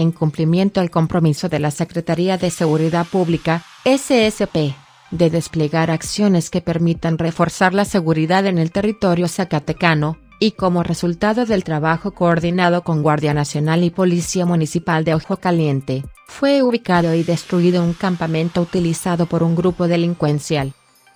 en cumplimiento al compromiso de la Secretaría de Seguridad Pública, SSP, de desplegar acciones que permitan reforzar la seguridad en el territorio zacatecano, y como resultado del trabajo coordinado con Guardia Nacional y Policía Municipal de Ojo Caliente, fue ubicado y destruido un campamento utilizado por un grupo delincuencial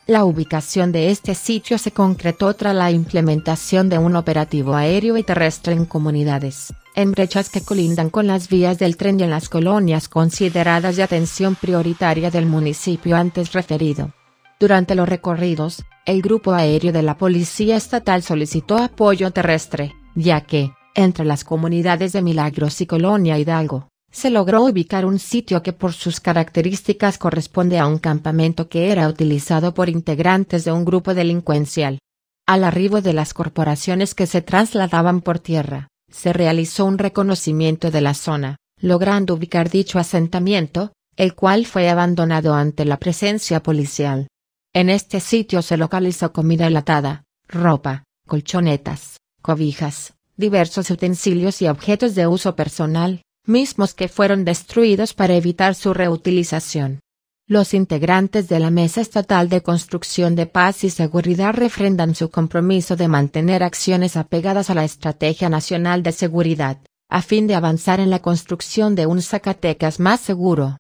la ubicación de este sitio se concretó tras la implementación de un operativo aéreo y terrestre en comunidades, en brechas que colindan con las vías del tren y en las colonias consideradas de atención prioritaria del municipio antes referido. Durante los recorridos, el grupo aéreo de la Policía Estatal solicitó apoyo terrestre, ya que, entre las comunidades de Milagros y Colonia Hidalgo, se logró ubicar un sitio que por sus características corresponde a un campamento que era utilizado por integrantes de un grupo delincuencial. Al arribo de las corporaciones que se trasladaban por tierra, se realizó un reconocimiento de la zona, logrando ubicar dicho asentamiento, el cual fue abandonado ante la presencia policial. En este sitio se localizó comida enlatada, ropa, colchonetas, cobijas, diversos utensilios y objetos de uso personal, mismos que fueron destruidos para evitar su reutilización. Los integrantes de la Mesa Estatal de Construcción de Paz y Seguridad refrendan su compromiso de mantener acciones apegadas a la Estrategia Nacional de Seguridad, a fin de avanzar en la construcción de un Zacatecas más seguro.